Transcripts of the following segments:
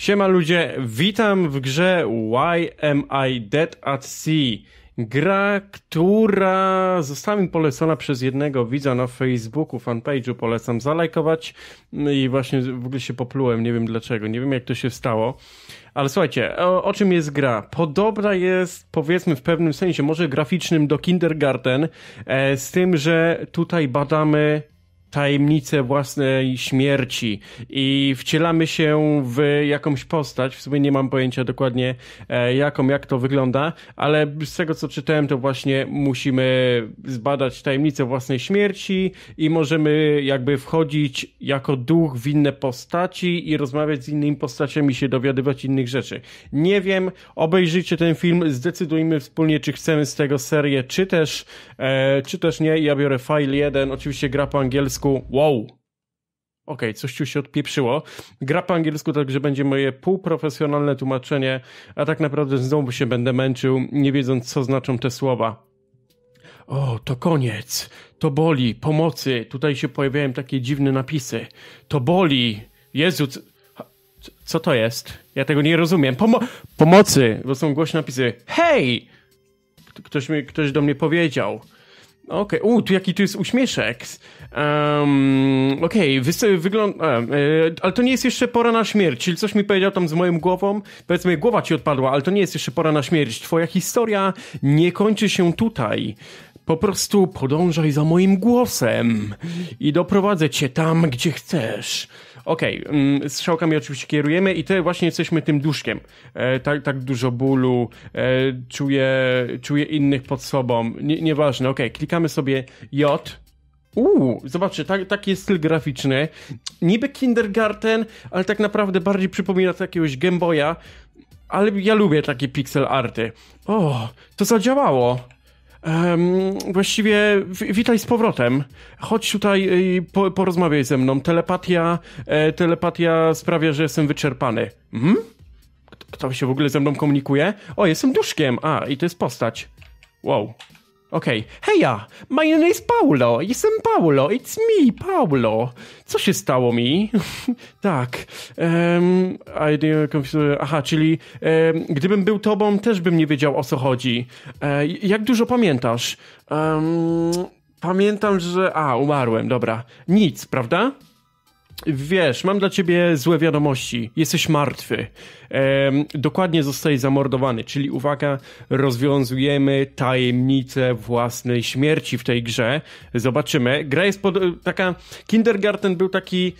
Siema ludzie, witam w grze Why Am I Dead at Sea? Gra, która została mi polecona przez jednego widza na Facebooku, fanpage'u polecam zalajkować no i właśnie w ogóle się poplułem, nie wiem dlaczego, nie wiem jak to się stało. Ale słuchajcie, o, o, czym jest gra? Podobna jest, powiedzmy, w pewnym sensie, może graficznym do Kindergarten, e, z tym, że tutaj badamy tajemnicę własnej śmierci i wcielamy się w jakąś postać, w sumie nie mam pojęcia dokładnie e, jaką, jak to wygląda, ale z tego co czytałem to właśnie musimy zbadać tajemnicę własnej śmierci i możemy jakby wchodzić jako duch w inne postaci i rozmawiać z innymi postaciami, się dowiadywać innych rzeczy. Nie wiem, obejrzyjcie ten film, zdecydujmy wspólnie czy chcemy z tego serię, czy też, e, czy też nie. Ja biorę file 1, oczywiście gra po angielsku angielsku. Wow! Okej, okay, coś tu się odpieprzyło. Gra po angielsku, także będzie moje półprofesjonalne tłumaczenie, a tak naprawdę znowu się będę męczył, nie wiedząc co znaczą te słowa. O, to koniec. To boli. Pomocy. Tutaj się pojawiają takie dziwne napisy. To boli. Jezu, co to jest? Ja tego nie rozumiem. Pomo pomocy, bo są głośne napisy. Hej! Ktoś, mi, ktoś do mnie powiedział. Okej, okay. U, tu jaki tu jest uśmieszek. Um, Okej, okay. wygląda. E, e, ale to nie jest jeszcze pora na śmierć. Czyli coś mi powiedział tam z moją głową. Powiedzmy, głowa ci odpadła, ale to nie jest jeszcze pora na śmierć. Twoja historia nie kończy się tutaj. Po prostu podążaj za moim głosem i doprowadzę cię tam, gdzie chcesz. Okej, okay, mm, strzałkami oczywiście kierujemy i te właśnie jesteśmy tym duszkiem. E, tak, tak dużo bólu, e, czuję, czuję innych pod sobą, Nie, nieważne. Okej, okay, klikamy sobie J. Uuu, zobaczcie, tak, taki jest styl graficzny. Niby kindergarten, ale tak naprawdę bardziej przypomina to jakiegoś Game Boya. Ale ja lubię takie pixel arty. O, to zadziałało. Um, właściwie witaj z powrotem. Chodź tutaj i po, porozmawiaj ze mną. Telepatia, e, telepatia sprawia, że jestem wyczerpany. Hmm? Kto się w ogóle ze mną komunikuje? O, jestem duszkiem. A, i to jest postać. Wow. Okej. Okay. Heja, my name is Paulo. Jestem Paulo. It's me, Paulo. Co się stało mi? tak. Um, Aha, czyli um, gdybym był tobą, też bym nie wiedział o co chodzi. E, jak dużo pamiętasz? Um, pamiętam, że... A, umarłem, dobra. Nic, prawda? wiesz, mam dla ciebie złe wiadomości, jesteś martwy, ehm, dokładnie zostajesz zamordowany, czyli uwaga, rozwiązujemy tajemnicę własnej śmierci w tej grze, zobaczymy. Gra jest pod, e, taka, Kindergarten był taki,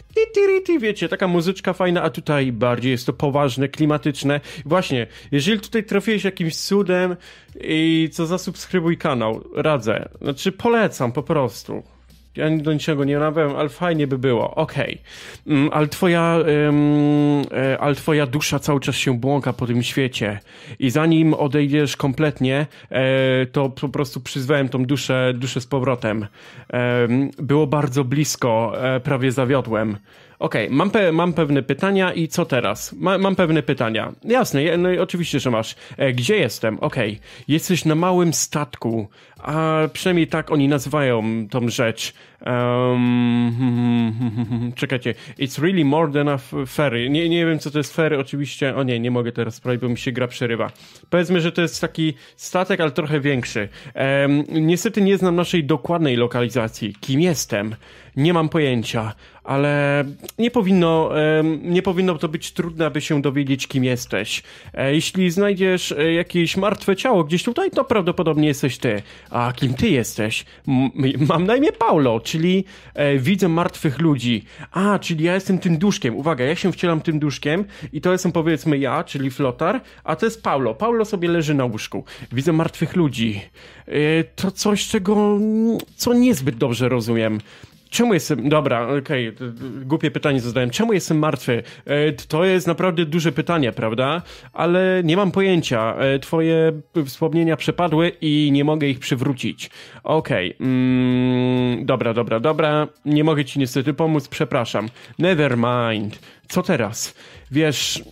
wiecie, taka muzyczka fajna, a tutaj bardziej jest to poważne, klimatyczne. Właśnie, jeżeli tutaj trafiłeś jakimś cudem i co zasubskrybuj kanał, radzę, znaczy polecam po prostu ja do niczego nie namawiam, ale fajnie by było, okej. Okay. Mm, ale twoja, e, ale twoja dusza cały czas się błąka po tym świecie i zanim odejdziesz kompletnie, e, to po prostu przyzwałem tą duszę, duszę z powrotem. E, było bardzo blisko, prawie zawiodłem. Okej, okay, mam, pe mam pewne pytania i co teraz? Ma mam pewne pytania. Jasne, no i oczywiście, że masz. E, gdzie jestem? Okej, okay. jesteś na małym statku, a przynajmniej tak oni nazywają tą rzecz. Um, czekajcie, it's really more than a ferry. Nie, nie wiem, co to jest ferry, oczywiście. O nie, nie mogę teraz sprawdzić, bo mi się gra przerywa. Powiedzmy, że to jest taki statek, ale trochę większy. Um, niestety nie znam naszej dokładnej lokalizacji. Kim jestem? Nie mam pojęcia, ale nie powinno, nie powinno to być trudne, aby się dowiedzieć, kim jesteś. E, jeśli znajdziesz e, jakieś martwe ciało gdzieś tutaj, to prawdopodobnie jesteś ty. A kim ty jesteś? mam na imię Paulo, czyli e, widzę martwych ludzi. A, czyli ja jestem tym duszkiem. Uwaga, ja się wcielam tym duszkiem i to jestem powiedzmy ja, czyli flotar, a to jest Paulo. Paulo sobie leży na łóżku. Widzę martwych ludzi. To coś, czego co niezbyt dobrze rozumiem czemu jestem, dobra, okej, okay, głupie pytanie zadałem, czemu jestem martwy? E, to jest naprawdę duże pytanie, prawda? Ale nie mam pojęcia. E, twoje wspomnienia przepadły i nie mogę ich przywrócić. Okej, okay. mm, dobra, dobra, dobra, nie mogę ci niestety pomóc, przepraszam. Never mind co teraz? Wiesz,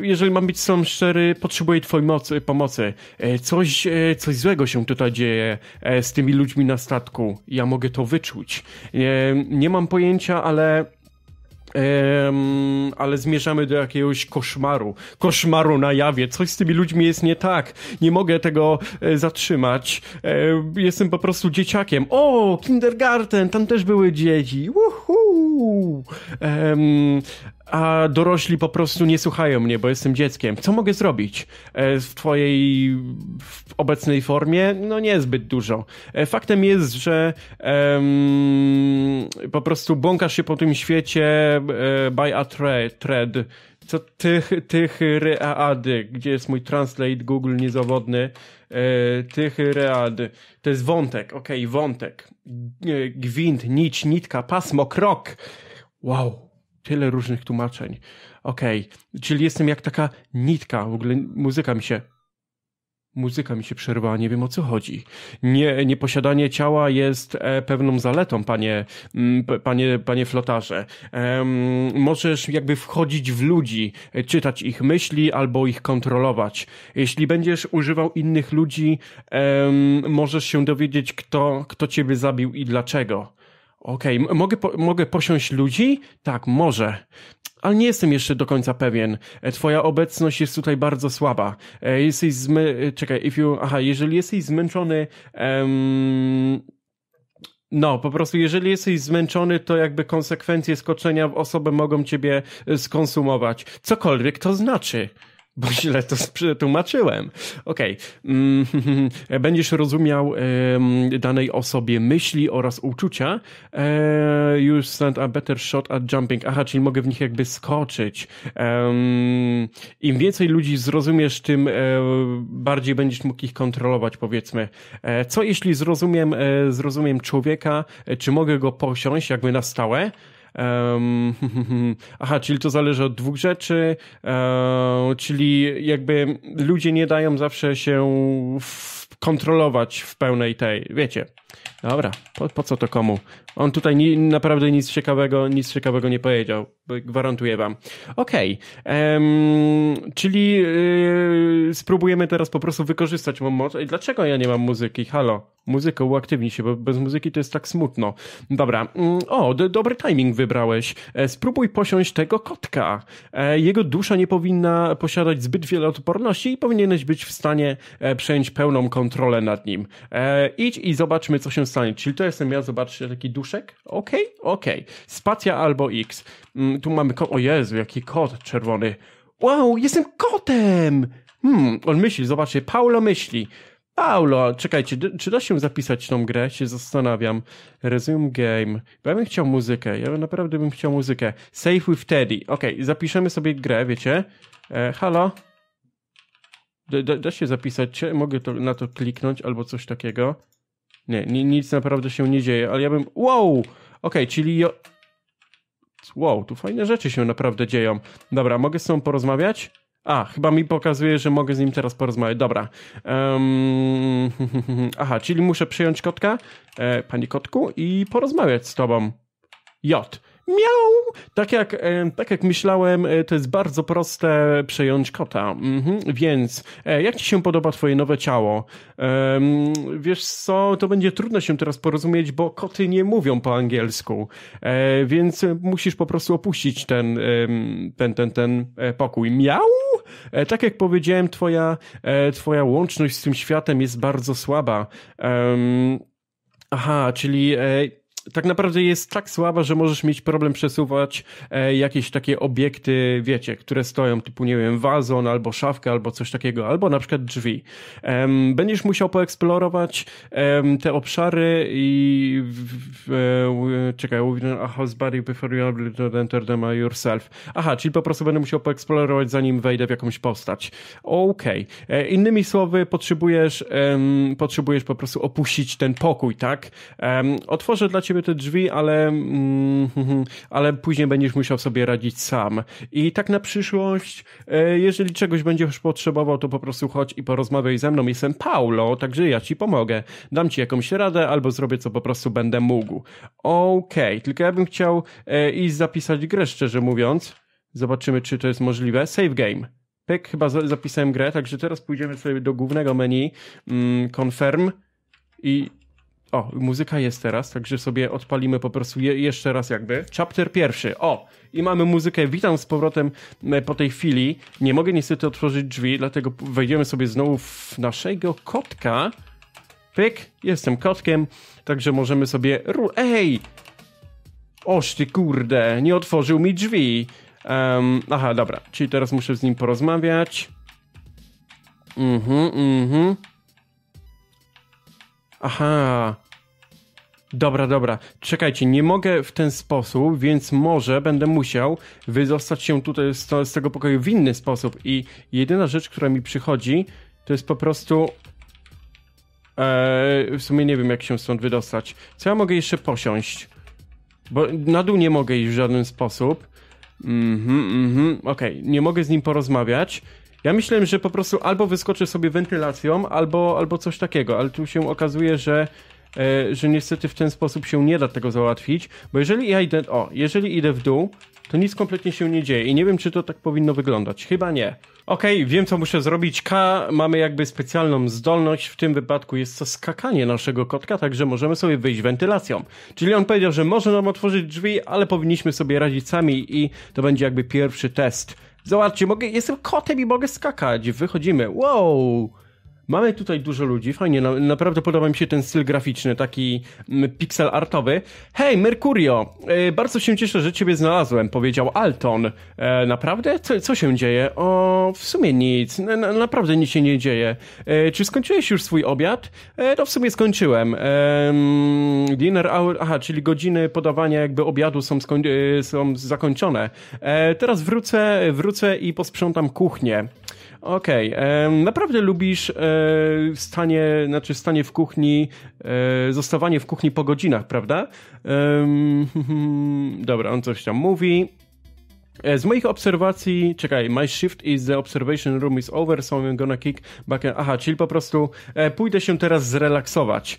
jeżeli mam być sam szczery, potrzebuję twojej mocy, pomocy. E, coś, e, coś złego się tutaj dzieje e, z tymi ludźmi na statku. Ja mogę to wyczuć. Nie mam pojęcia, ale... Um, ale zmierzamy do jakiegoś koszmaru. Koszmaru na jawie. Coś z tymi ludźmi jest nie tak. Nie mogę tego e, zatrzymać. E, jestem po prostu dzieciakiem. O, kindergarten, tam też były dzieci. Woohoo! Um, a dorośli po prostu nie słuchają mnie, bo jestem dzieckiem. Co mogę zrobić e, w twojej w obecnej formie? No niezbyt dużo. E, faktem jest, że um, po prostu błąkasz się po tym świecie e, by a thread. Co tych, tych ready, gdzie jest mój translate Google niezawodny, tych ready. To jest wątek, okej, okay, wątek. Gwint, nić, nitka, pasmo, krok wow, tyle różnych tłumaczeń. Okej, okay. czyli jestem jak taka nitka, w ogóle muzyka mi się Muzyka mi się przerwała, nie wiem o co chodzi. Nie, nieposiadanie ciała jest e, pewną zaletą, panie, mm, panie, panie flotarze. możesz jakby wchodzić w ludzi, e, czytać ich myśli albo ich kontrolować. Jeśli będziesz używał innych ludzi, możesz się dowiedzieć, kto, kto ciebie zabił i dlaczego okej, okay, mogę, po, mogę posiąść ludzi? Tak, może. Ale nie jestem jeszcze do końca pewien. E, twoja obecność jest tutaj bardzo słaba. E, jesteś zmy... E, czekaj, if you... Aha, jeżeli jesteś zmęczony... Um... No, po prostu jeżeli jesteś zmęczony, to jakby konsekwencje skoczenia w osobę mogą ciebie skonsumować. Cokolwiek to znaczy bo źle to przetłumaczyłem. Okej. Okay. Mm, będziesz rozumiał danej osobie myśli oraz uczucia. E, you stand a better shot at jumping. Aha, czyli mogę w nich jakby skoczyć. Im więcej ludzi zrozumiesz, tym e, bardziej będziesz mógł ich kontrolować, powiedzmy. E, co jeśli zrozumiem, zrozumiem człowieka, czy mogę go posiąść jakby na stałe? aha, czyli to zależy od dwóch rzeczy, czyli jakby ludzie nie dają zawsze się kontrolować w pełnej tej, wiecie, Dobra, po, po, co to komu? On tutaj ni naprawdę nic ciekawego, nic ciekawego nie powiedział, gwarantuję wam. Okej, okay. czyli yy, spróbujemy teraz po prostu wykorzystać mą moc. Ej, dlaczego ja nie mam muzyki? Halo, muzyko, uaktywnij się, bo bez muzyki to jest tak smutno. Dobra, mm, o, dobry timing wybrałeś. E, spróbuj posiąść tego kotka. E, jego dusza nie powinna posiadać zbyt wiele odporności i powinieneś być w stanie e, przejąć pełną kontrolę nad nim. E, idź i zobaczmy, co się Czyli to jestem ja, zobaczcie, taki duszek. Okej, okay, okej. Okay. Spacja albo X. Mm, tu mamy kot. O Jezu, jaki kot czerwony. Wow, jestem kotem! Hmm, on myśli, zobaczcie, Paulo myśli. Paulo, czekajcie, czy da się zapisać tą grę? Się zastanawiam. Resume game. Ja bym chciał muzykę, ja naprawdę bym chciał muzykę. Save with Teddy. Ok, zapiszemy sobie grę, wiecie. E, halo? Da, da, da, się zapisać, mogę to, na to kliknąć albo coś takiego. Nie, nic naprawdę się nie dzieje, ale ja bym... Wow! Okej, okay, czyli... Wow, tu fajne rzeczy się naprawdę dzieją. Dobra, mogę z tą porozmawiać? A, chyba mi pokazuje, że mogę z nim teraz porozmawiać. Dobra. Um, aha, czyli muszę przyjąć kotka, e, pani kotku, i porozmawiać z tobą. J miał. Tak jak, e, tak jak myślałem, e, to jest bardzo proste przejąć kota. Mhm. Więc e, jak ci się podoba twoje nowe ciało? Wiesz co, to będzie trudno się teraz porozumieć, bo koty nie mówią po angielsku. Więc musisz po prostu opuścić ten, ten, ten, ten pokój. Miał? Tak jak powiedziałem, twoja, twoja łączność z tym światem jest bardzo słaba. Aha, czyli tak naprawdę jest tak słaba, że możesz mieć problem przesuwać e, jakieś takie obiekty, wiecie, które stoją, typu, nie wiem, wazon albo szafkę, albo coś takiego, albo na przykład drzwi. E, będziesz musiał poeksplorować e, te obszary i e, czekaj, a house body before you able enter them yourself. Aha, czyli po prostu będę musiał poeksplorować, zanim wejdę w jakąś postać. Okej. Okay. E, innymi słowy, potrzebujesz, potrzebujesz po prostu opuścić ten pokój, tak? Otworzę dla ciebie ciebie te drzwi, ale, mm, ale później będziesz musiał sobie radzić sam. I tak na przyszłość, e, jeżeli czegoś będziesz potrzebował, to po prostu chodź i porozmawiaj ze mną. Jestem Paulo, także ja ci pomogę. Dam ci jakąś radę albo zrobię co po prostu będę mógł. Okej, okay, tylko ja bym chciał e, iść zapisać grę, szczerze mówiąc. Zobaczymy, czy to jest możliwe. Save game. Pyk, chyba zapisałem grę, także teraz pójdziemy sobie do głównego menu. Mm, confirm. I o, muzyka jest teraz, także sobie odpalimy po prostu je, jeszcze raz jakby. Chapter pierwszy, o! I mamy muzykę, witam z powrotem e, po tej chwili. Nie mogę niestety otworzyć drzwi, dlatego wejdziemy sobie znowu w naszego kotka. Pyk, jestem kotkiem, także możemy sobie... Ej! Oż ty kurde, nie otworzył mi drzwi. Um, aha, dobra, czyli teraz muszę z nim porozmawiać. Mhm, mhm. Aha. Dobra, dobra. Czekajcie, nie mogę w ten sposób, więc może będę musiał wydostać się tutaj z, z tego pokoju w inny sposób. I jedyna rzecz, która mi przychodzi, to jest po prostu Eee, w sumie nie wiem, jak się stąd wydostać. Co ja mogę jeszcze posiąść? Bo na dół nie mogę iść w żaden sposób. Mhm, mm mhm, okej. Okay. Nie mogę z nim porozmawiać. Ja myślałem, że po prostu albo wyskoczę sobie wentylacją, albo, albo coś takiego, ale tu się okazuje, że e, że niestety w ten sposób się nie da tego załatwić, bo jeżeli ja idę, o, jeżeli idę w dół, to nic kompletnie się nie dzieje i nie wiem, czy to tak powinno wyglądać. Chyba nie. Okej, okay, wiem co muszę zrobić. K, mamy jakby specjalną zdolność, w tym wypadku jest to skakanie naszego kotka, także możemy sobie wyjść wentylacją. Czyli on powiedział, że może nam otworzyć drzwi, ale powinniśmy sobie radzić sami i to będzie jakby pierwszy test Zobaczcie, mogę, jestem kotem i mogę skakać. Wychodzimy. Wow! Mamy tutaj dużo ludzi, fajnie, naprawdę podoba mi się ten styl graficzny, taki mm, pixel artowy. Hej, Mercurio, y, bardzo się cieszę, że ciebie znalazłem, powiedział Alton. E, naprawdę? Co, co się dzieje? O, w sumie nic, na, naprawdę nic się nie dzieje. E, czy skończyłeś już swój obiad? E, no w sumie skończyłem. dinner hour, aha, czyli godziny podawania jakby obiadu są, skoń, e, są zakończone. E, teraz wrócę, wrócę i posprzątam kuchnię. Okej, okay. naprawdę lubisz e, stanie, znaczy stanie w kuchni, e, zostawanie w kuchni po godzinach, prawda? Dobra, on coś tam mówi. E, z moich obserwacji, czekaj, my shift is the observation room is over, so I'm gonna kick back. Aha, czyli po prostu pójdę się teraz zrelaksować.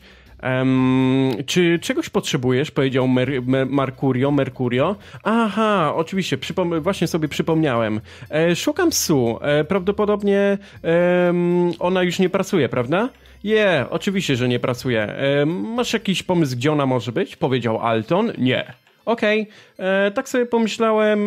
Um, czy czegoś potrzebujesz? Powiedział Mer Mer Mercurio. Mercurio. Aha, oczywiście, właśnie sobie przypomniałem. E, szukam Su. E, prawdopodobnie e, ona już nie pracuje, prawda? Je, yeah, oczywiście, że nie pracuje. E, masz jakiś pomysł, gdzie ona może być? Powiedział Alton. Nie. Okej, okay. E, tak sobie pomyślałem.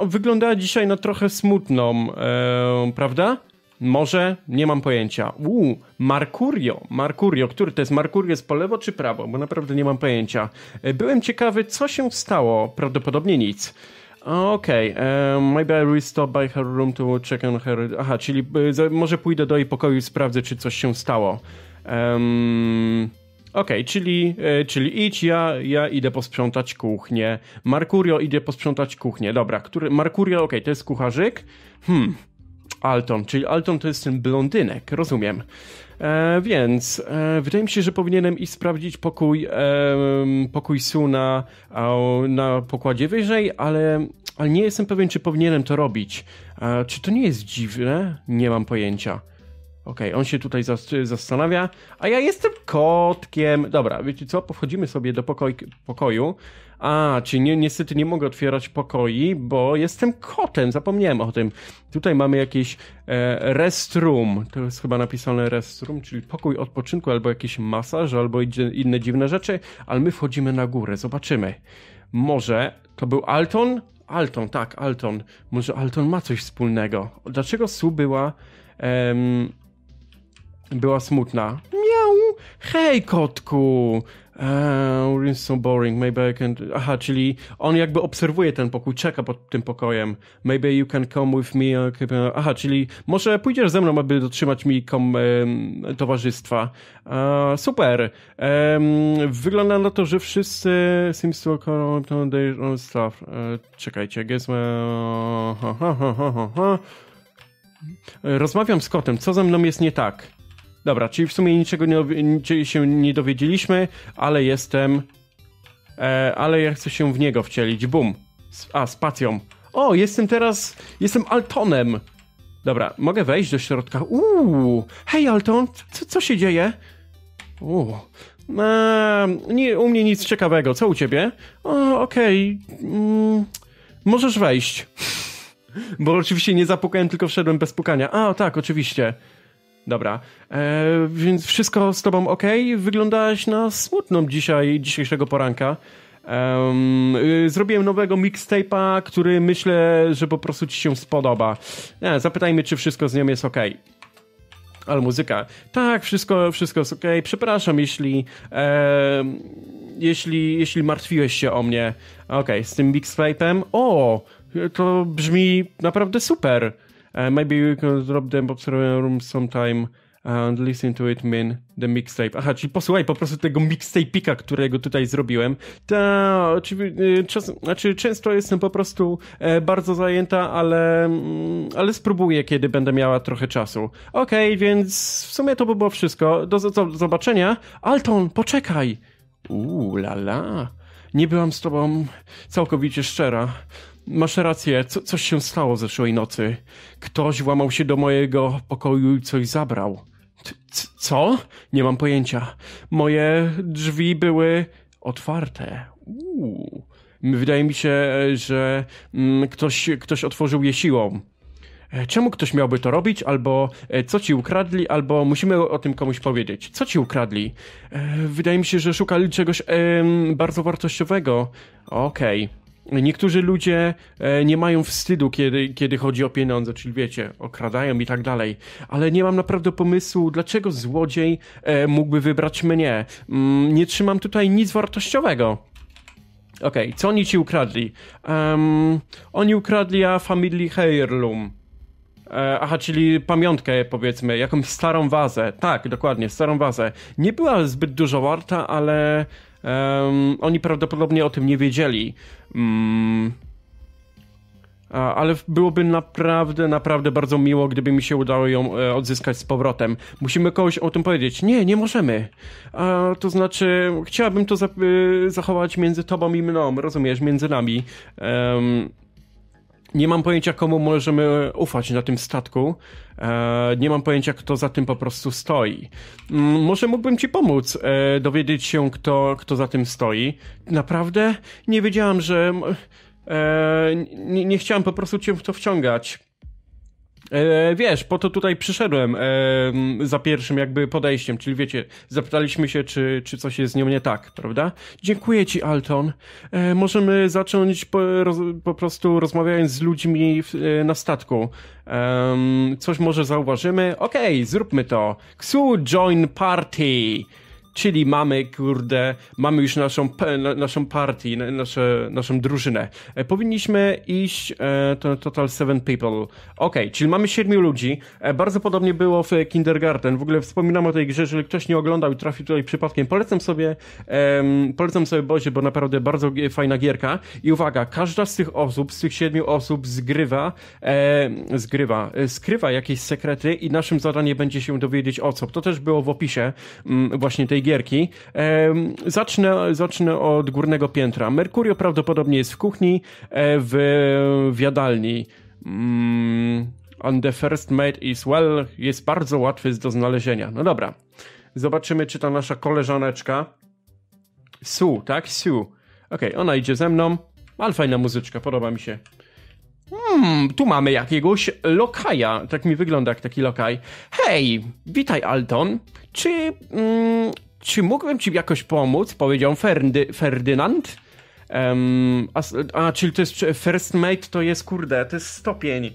Wyglądała dzisiaj na trochę smutną, e, prawda? Może, nie mam pojęcia. Uuu, Markurio, Markurio, który to jest? Markurio jest po lewo czy prawo? Bo naprawdę nie mam pojęcia. E, byłem ciekawy, co się stało. Prawdopodobnie nic. Okej, okay. E, um, maybe I will stop by her room to check on her. Aha, czyli e, może pójdę do jej pokoju i sprawdzę, czy coś się stało. Um, Okej, okay, czyli, czyli idź, ja, ja idę posprzątać kuchnię. Markurio idzie posprzątać kuchnię. Dobra, który, Markurio, okej, okay, to jest kucharzyk. Hmm, Alton, czyli Alton to jest ten blondynek, rozumiem. E, więc e, wydaje mi się, że powinienem iść sprawdzić pokój, e, pokój Suna na, na pokładzie wyżej, ale, ale nie jestem pewien, czy powinienem to robić. E, czy to nie jest dziwne? Nie mam pojęcia. Okej, okay, on się tutaj zastanawia, a ja jestem kotkiem. Dobra, wiecie co? Powchodzimy sobie do pokoj, pokoju. A, czyli niestety nie mogę otwierać pokoi, bo jestem kotem, zapomniałem o tym. Tutaj mamy jakieś e, restroom, to jest chyba napisane restroom, czyli pokój odpoczynku, albo jakiś masaż, albo inne dziwne rzeczy, ale my wchodzimy na górę, zobaczymy. Może to był Alton? Alton, tak, Alton. Może Alton ma coś wspólnego. Dlaczego Su była... Em, była smutna. Miał! Hej, kotku! Eee, uh, so boring, maybe I can... Aha, czyli on jakby obserwuje ten pokój, czeka pod tym pokojem. Maybe you can come with me. Aha, czyli może pójdziesz ze mną, aby dotrzymać mi kom, um, towarzystwa. Uh, super. Um, wygląda na to, że wszyscy seems to on their stuff. Uh, czekajcie, guess... My... Rozmawiam z kotem, co ze mną jest nie tak? Dobra, czyli w sumie niczego nie, niczego się nie dowiedzieliśmy, ale jestem... E, ale ja chcę się w niego wcielić. Bum. A, spacją. O, jestem teraz... Jestem Altonem. Dobra, mogę wejść do środka. Uuu, hej Alton, co, co się dzieje? Uuu, e, nie, u mnie nic ciekawego, co u ciebie? O, okej, okay. mm, możesz wejść. Bo oczywiście nie zapukałem, tylko wszedłem bez pukania. A, tak, oczywiście. Dobra, e, więc wszystko z tobą ok? Wyglądałaś na smutną dzisiaj, dzisiejszego poranka. Um, zrobiłem nowego mixtape'a, który myślę, że po prostu ci się spodoba. zapytajmy, czy wszystko z nią jest ok. Ale muzyka. Tak, wszystko, wszystko jest ok. Przepraszam, jeśli, e, jeśli, jeśli martwiłeś się o mnie. OK, z tym mixtape'em. O, to brzmi naprawdę super. Uh, maybe we can drop the observing room sometime and listen to it min the mixtape. Aha, czyli posłuchaj po prostu tego mixtape'ika, którego tutaj zrobiłem. Ta, oczywiście, czas, znaczy często jestem po prostu e, bardzo zajęta, ale, mm, ale spróbuję, kiedy będę miała trochę czasu. Okej, okay, więc w sumie to by było wszystko. Do, do zobaczenia. Alton, poczekaj! Uuu, la la. Nie byłam z tobą całkowicie szczera. Masz rację, co, coś się stało zeszłej nocy. Ktoś włamał się do mojego pokoju i coś zabrał. C co? Nie mam pojęcia. Moje drzwi były otwarte. Uuu. Wydaje mi się, że mm, ktoś, ktoś otworzył je siłą. E, czemu ktoś miałby to robić, albo e, co ci ukradli, albo musimy o tym komuś powiedzieć. Co ci ukradli? E, wydaje mi się, że szukali czegoś bardzo wartościowego. Okej. Okay. Niektórzy ludzie e, nie mają wstydu, kiedy, kiedy chodzi o pieniądze, czyli wiecie, okradają i tak dalej. Ale nie mam naprawdę pomysłu, dlaczego złodziej e, mógłby wybrać mnie. Mm, nie trzymam tutaj nic wartościowego. Okej, okay, co oni ci ukradli? Um, oni ukradli a Family Heirloom. E, aha, czyli pamiątkę powiedzmy, jakąś starą wazę. Tak, dokładnie, starą wazę. Nie była zbyt dużo warta, ale Um, oni prawdopodobnie o tym nie wiedzieli. Um, ale byłoby naprawdę, naprawdę bardzo miło, gdyby mi się udało ją e, odzyskać z powrotem. Musimy kogoś o tym powiedzieć. Nie, nie możemy. A, to znaczy, chciałabym to za e, zachować między tobą i mną, rozumiesz, między nami. Um, nie mam pojęcia, komu możemy ufać na tym statku. E, nie mam pojęcia, kto za tym po prostu stoi. Mm, może mógłbym ci pomóc e, dowiedzieć się, kto, kto za tym stoi. Naprawdę? Nie wiedziałam, że... nie, nie chciałam po prostu cię w to wciągać. E, wiesz, po to tutaj przyszedłem e, za pierwszym jakby podejściem, czyli wiecie, zapytaliśmy się, czy, czy coś jest z nią nie tak, prawda? Dziękuję ci, Alton. E, możemy zacząć po, roz, po, prostu rozmawiając z ludźmi w, na statku. coś może zauważymy? Okej, okay, zróbmy to. Ksu, join party! czyli mamy, kurde, mamy już naszą, naszą partię, naszą naszą drużynę. E, powinniśmy iść e, to total seven people. Ok, czyli mamy siedmiu ludzi. E, bardzo podobnie było w Kindergarten. W ogóle wspominam o tej grze, jeżeli ktoś nie oglądał i trafił tutaj przypadkiem, polecam sobie polecam sobie Bozie, bo naprawdę bardzo fajna gierka. I uwaga, każda z tych osób, z tych siedmiu osób zgrywa, zgrywa, skrywa jakieś sekrety i naszym zadaniem będzie się dowiedzieć o co. To też było w opisie mm, właśnie tej gierki. Zacznę, zacznę od górnego piętra. Merkurio prawdopodobnie jest w kuchni, e, w, w jadalni. Mm, on the first mate is well, jest bardzo łatwy do znalezienia. No dobra. Zobaczymy, czy ta nasza koleżaneczka. Su, tak? Su. Okej, okay, ona idzie ze mną. Ale fajna muzyczka, podoba mi się. Hmm, tu mamy jakiegoś lokaja. Tak mi wygląda jak taki lokaj. Hej, witaj Alton. Czy mm, czy mógłbym ci jakoś pomóc? Powiedział Ferdy, Ferdynand. Um, a, a, czyli to jest first mate, to jest kurde, to jest stopień.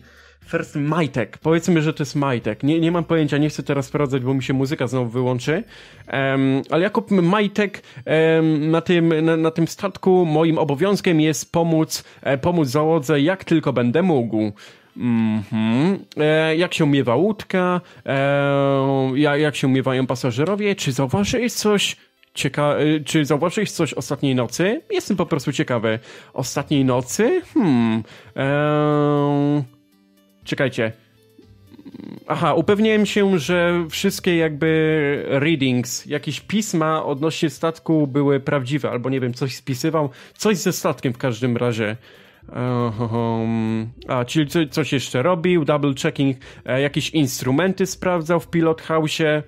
First Majtek. Powiedzmy, że to jest Majtek. Nie, nie mam pojęcia, nie chcę teraz sprawdzać, bo mi się muzyka znowu wyłączy. Um, ale Jakub Majtek um, na, tym, na, na, tym statku moim obowiązkiem jest pomóc, e, pomóc załodze jak tylko będę mógł. Mm -hmm. e, jak się miewa łódka, e, jak się miewają pasażerowie, czy zauważyłeś coś cieka e, czy zauważyłeś coś ostatniej nocy? Jestem po prostu ciekawy. Ostatniej nocy? Hmm. E, czekajcie. Aha, upewniłem się, że wszystkie jakby readings, jakieś pisma odnośnie statku były prawdziwe, albo nie wiem, coś spisywał, coś ze statkiem w każdym razie. Um, a, czyli co, coś jeszcze robił, double checking, e, jakieś instrumenty sprawdzał w Pilot House. E,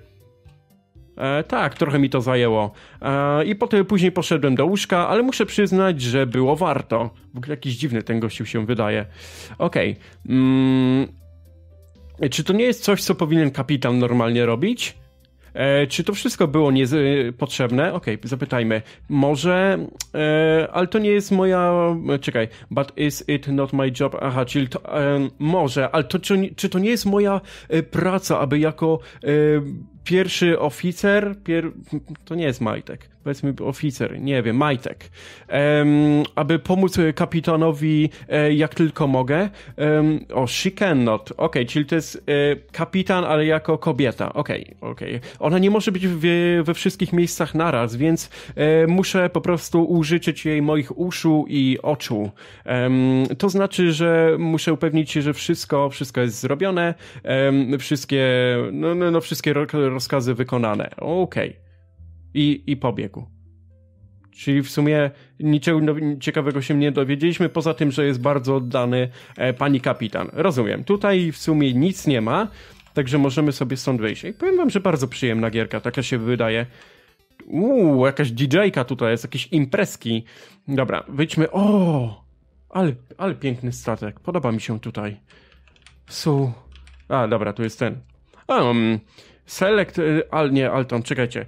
tak, trochę mi to zajęło. E, I potem później poszedłem do łóżka, ale muszę przyznać, że było warto. W ogóle jakiś dziwny ten gościu się wydaje. Okej. Okay. Mm, czy to nie jest coś, co powinien kapitan normalnie robić? E, czy to wszystko było nie, potrzebne? Okej, okay, zapytajmy. Może, e, ale to nie jest moja... E, czekaj. But is it not my job? Aha, czyli to, e, może, ale to, czy, czy, to nie jest moja e, praca, aby jako e, pierwszy oficer... Pier... To nie jest Majtek powiedzmy oficer, nie wiem, Majtek, um, aby pomóc e, kapitanowi e, jak tylko mogę. Um, o, she cannot. Okej, okay, czyli to jest e, kapitan, ale jako kobieta. Okej, okay, okej. Okay. Ona nie może być w, we wszystkich miejscach naraz, więc e, muszę po prostu użyczyć jej moich uszu i oczu. Um, to znaczy, że muszę upewnić się, że wszystko, wszystko jest zrobione, wszystkie, no, no, no, wszystkie rozkazy wykonane. Okej i, i pobiegł. Czyli w sumie niczego ciekawego się nie dowiedzieliśmy, poza tym, że jest bardzo oddany e, pani kapitan. Rozumiem. Tutaj w sumie nic nie ma, także możemy sobie stąd wyjść. I powiem wam, że bardzo przyjemna gierka, taka się wydaje. Uuu, jakaś DJ-ka tutaj jest, jakieś imprezki. Dobra, wyjdźmy. O! Ale, ale piękny statek. Podoba mi się tutaj. Su. So... A, dobra, tu jest ten. Um, Select, y, al nie, Alton, czekajcie.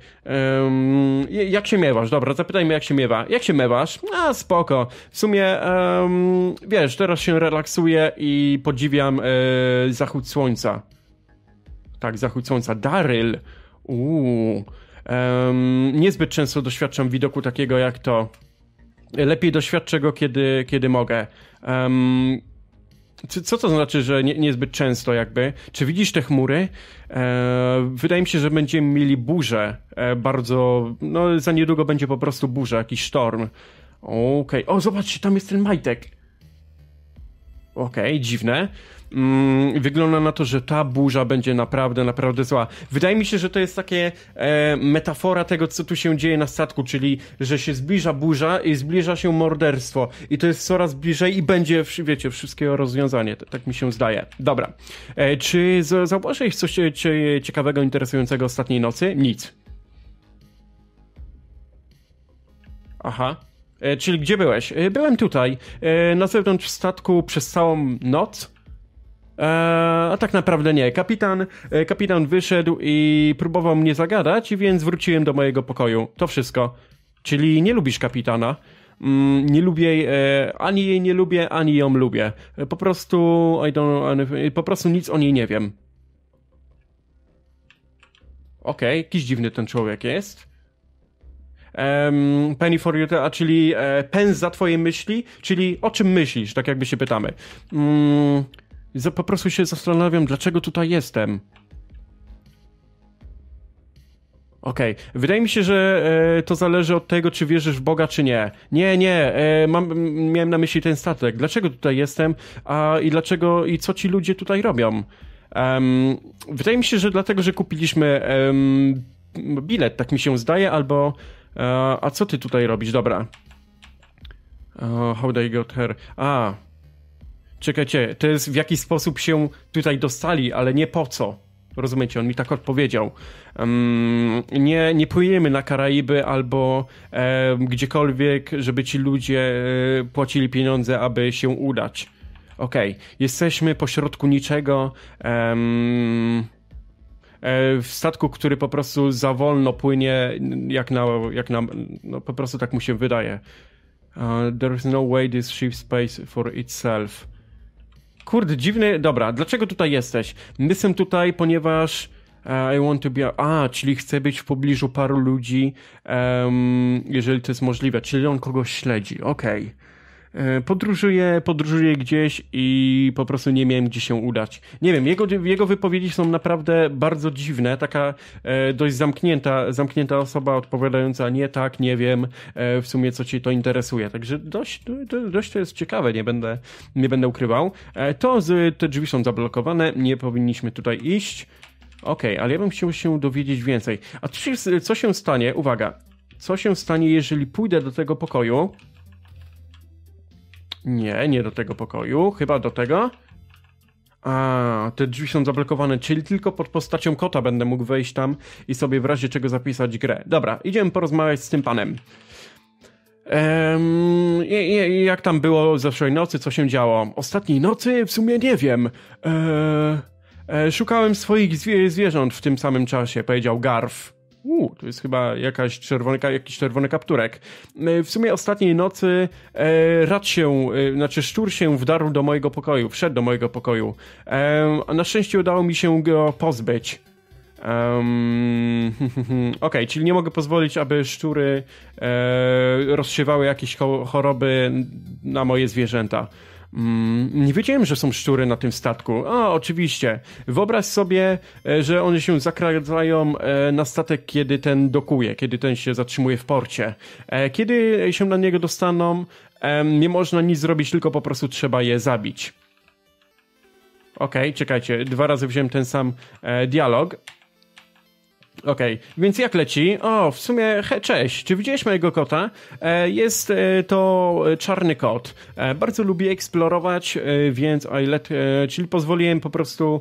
Um, jak się miewasz? Dobra, zapytajmy, jak się miewa. Jak się miewasz? A, spoko. W sumie, um, wiesz, teraz się relaksuję i podziwiam e, zachód słońca. Tak, zachód słońca. Daryl. Uuu. Um, niezbyt często doświadczam widoku takiego jak to. Lepiej doświadczę go, kiedy, kiedy mogę. Um, co to znaczy, że nie, niezbyt często jakby? Czy widzisz te chmury? E, wydaje mi się, że będziemy mieli burzę e, bardzo, no za niedługo będzie po prostu burza, jakiś sztorm. Okej, okay. o zobaczcie, tam jest ten majtek okej, okay, dziwne. Mm, wygląda na to, że ta burza będzie naprawdę, naprawdę zła. Wydaje mi się, że to jest takie e, metafora tego, co tu się dzieje na statku, czyli że się zbliża burza i zbliża się morderstwo. I to jest coraz bliżej i będzie, wiecie, wszystkiego rozwiązanie. Tak mi się zdaje. Dobra. E, czy zauważyłeś coś e, ciekawego, interesującego ostatniej nocy? Nic. Aha. E, czyli gdzie byłeś? E, byłem tutaj, e, na zewnątrz statku przez całą noc. A tak naprawdę nie. Kapitan, kapitan wyszedł i próbował mnie zagadać, więc wróciłem do mojego pokoju. To wszystko. Czyli nie lubisz kapitana. Mm, nie lubię jej, ani jej nie lubię, ani ją lubię. Po prostu, I don't, po prostu nic o niej nie wiem. Okej, okay, jakiś dziwny ten człowiek jest um, penny for you, a czyli e, pens za twoje myśli, czyli o czym myślisz, tak jakby się pytamy. Mm, za, po prostu się zastanawiam, dlaczego tutaj jestem. Okej. Okay. Wydaje mi się, że e, to zależy od tego, czy wierzysz w Boga, czy nie. Nie, nie, e, mam, miałem na myśli ten statek. Dlaczego tutaj jestem? A i dlaczego i co ci ludzie tutaj robią? Um, wydaje mi się, że dlatego, że kupiliśmy um, bilet, tak mi się zdaje, albo E, a co ty tutaj robisz? Dobra. E, how they got her? A. Czekajcie, to jest w jaki sposób się tutaj dostali, ale nie po co. Rozumiecie, on mi tak odpowiedział. Um, nie, nie płyniemy na Karaiby albo e, gdziekolwiek, żeby ci ludzie e, płacili pieniądze, aby się udać. Okej, okay. jesteśmy pośrodku niczego. Um, E, w statku, który po prostu za wolno płynie, jak na, jak na no po prostu tak mu się wydaje. Uh, there is no way this ship space for itself. Kurde, dziwny, dobra, dlaczego tutaj jesteś? Jestem tutaj, ponieważ uh, I want to be, a, czyli chcę być w pobliżu paru ludzi, um, jeżeli to jest możliwe, czyli on kogoś śledzi, okej. Okay. E, podróżuję, podróżuje gdzieś i po prostu nie miałem gdzie się udać. Nie wiem, jego, jego wypowiedzi są naprawdę bardzo dziwne, taka e, dość zamknięta, zamknięta osoba odpowiadająca nie tak, nie wiem, e, w sumie co ci to interesuje. Także dość, dość to jest ciekawe, nie będę, nie będę ukrywał. to, z, te drzwi są zablokowane, nie powinniśmy tutaj iść. Okej, okay, ale ja bym chciał się dowiedzieć więcej. A co się stanie, uwaga, co się stanie, jeżeli pójdę do tego pokoju nie, nie do tego pokoju, chyba do tego. A, te drzwi są zablokowane, czyli tylko pod postacią kota będę mógł wejść tam i sobie w razie czego zapisać grę. Dobra, idziemy porozmawiać z tym panem. Ehm, jak tam było zeszłej nocy, co się działo? Ostatniej nocy w sumie nie wiem. Eee, e, szukałem swoich zwierząt w tym samym czasie, powiedział Garf uuu, to jest chyba jakaś czerwony, jakiś czerwony kapturek. E, w sumie ostatniej nocy e, rad się, e, znaczy szczur się wdarł do mojego pokoju, wszedł do mojego pokoju. E, na szczęście udało mi się go pozbyć. Um, Okej, okay, czyli nie mogę pozwolić, aby szczury e, rozsiewały jakieś choroby na moje zwierzęta. Mm, nie wiedziałem, że są szczury na tym statku. O, oczywiście. Wyobraź sobie, e, że one się zakradzają e, na statek, kiedy ten dokuje, kiedy ten się zatrzymuje w porcie. E, kiedy się na niego dostaną, nie można nic zrobić, tylko po prostu trzeba je zabić. Okej, okay, czekajcie, dwa razy wziąłem ten sam dialog. Okej, okay. więc jak leci? O, w sumie, he, cześć, czy widziałeś mojego kota? E, jest e, to e, czarny kot. E, bardzo lubię eksplorować, e, więc I let, e, czyli pozwoliłem po prostu,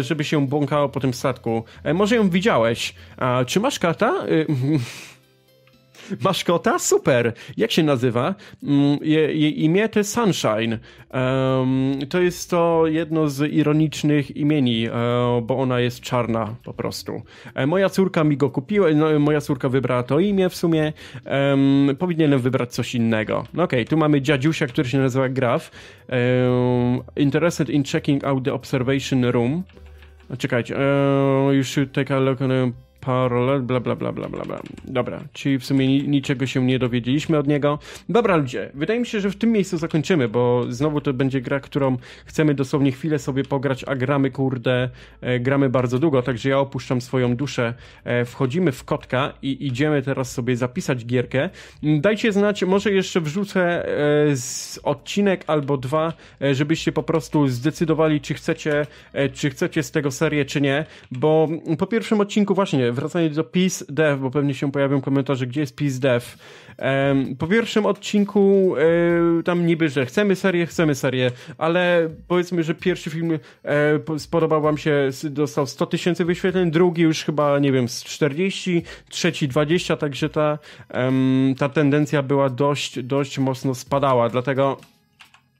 żeby się bąkało po tym statku. może ją widziałeś. A, czy masz kata? Masz kota? Super. Jak się nazywa? Mm, Jej imię to Sunshine. Um, to jest to jedno z ironicznych imieni, e, bo ona jest czarna po prostu. E, moja córka mi go kupiła, no, moja córka wybrała to imię w sumie. Um, powinienem wybrać coś innego. No okej, okay, tu mamy dziadziusia, który się nazywa Graf. Um, interested in checking out the observation room. Czekajcie, e, uh, you should take a look on a parole, bla, bla, bla, bla, bla, bla. Dobra, czyli w sumie niczego się nie dowiedzieliśmy od niego. Dobra, ludzie, wydaje mi się, że w tym miejscu zakończymy, bo znowu to będzie gra, którą chcemy dosłownie chwilę sobie pograć, a gramy, kurde, e, gramy bardzo długo, także ja opuszczam swoją duszę. E, wchodzimy w kotka i idziemy teraz sobie zapisać gierkę. Dajcie znać, może jeszcze wrzucę e, z odcinek albo dwa, e, żebyście po prostu zdecydowali, czy chcecie, e, czy chcecie z tego serię, czy nie, bo po pierwszym odcinku właśnie wracając do Peace Dev, bo pewnie się pojawią komentarze, gdzie jest Peace Dev. Po pierwszym odcinku e, tam niby, że chcemy serię, chcemy serię, ale powiedzmy, że pierwszy film e, spodobał wam się, dostał 100 tysięcy wyświetleń, drugi już chyba, nie wiem, z 40, trzeci 20, także ta, ta tendencja była dość, dość mocno spadała, dlatego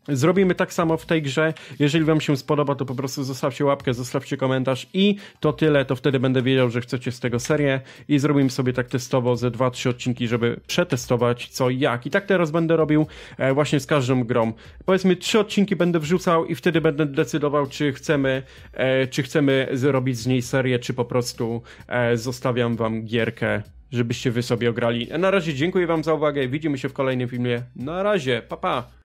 Zrobimy tak samo w tej grze. Jeżeli Wam się spodoba, to po prostu zostawcie łapkę, zostawcie komentarz i to tyle. To wtedy będę wiedział, że chcecie z tego serię i zrobimy sobie tak testowo ze 2-3 odcinki, żeby przetestować co i jak. I tak teraz będę robił e, właśnie z każdą grą. Powiedzmy, 3 odcinki będę wrzucał i wtedy będę decydował, czy chcemy, e, czy chcemy zrobić z niej serię, czy po prostu e, zostawiam Wam gierkę żebyście wy sobie ograli. Na razie dziękuję wam za uwagę. Widzimy się w kolejnym filmie. Na razie, papa. Pa.